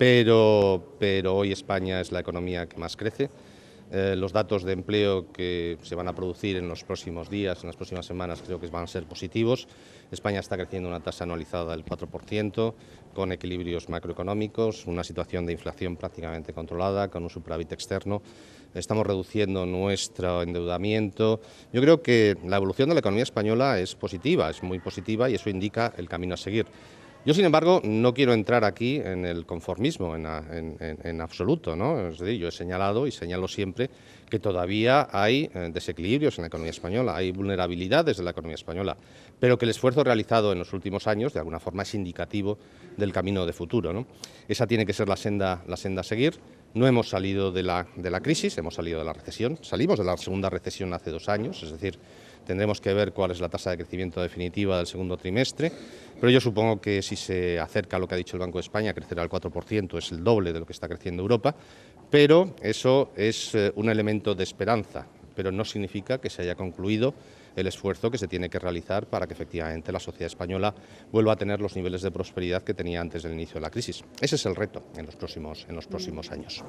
pero, pero hoy España es la economía que más crece. Eh, los datos de empleo que se van a producir en los próximos días, en las próximas semanas, creo que van a ser positivos. España está creciendo una tasa anualizada del 4%, con equilibrios macroeconómicos, una situación de inflación prácticamente controlada, con un superávit externo. Estamos reduciendo nuestro endeudamiento. Yo creo que la evolución de la economía española es positiva, es muy positiva y eso indica el camino a seguir. Yo, sin embargo, no quiero entrar aquí en el conformismo en, absoluto. yo he señalado y señalo siempre que todavía hay eh, desequilibrios en la economía española, hay vulnerabilidades de la economía española, pero que el esfuerzo realizado en los últimos años, de alguna forma, es indicativo del camino de futuro. Esa tiene que ser la senda, la senda a seguir. No hemos salido de la, de la crisis, hemos salido de la recesión, salimos de la segunda recesión hace dos años, es decir, tendremos que ver cuál es la tasa de crecimiento definitiva del segundo trimestre, pero yo supongo que si se acerca a lo que ha dicho el Banco de España, crecerá al 4%, es el doble de lo que está creciendo Europa, pero eso es eh, un elemento de esperanza pero no significa que se haya concluido el esfuerzo que se tiene que realizar para que efectivamente la sociedad española vuelva a tener los niveles de prosperidad que tenía antes del inicio de la crisis. Ese es el reto en los próximos, en los próximos años.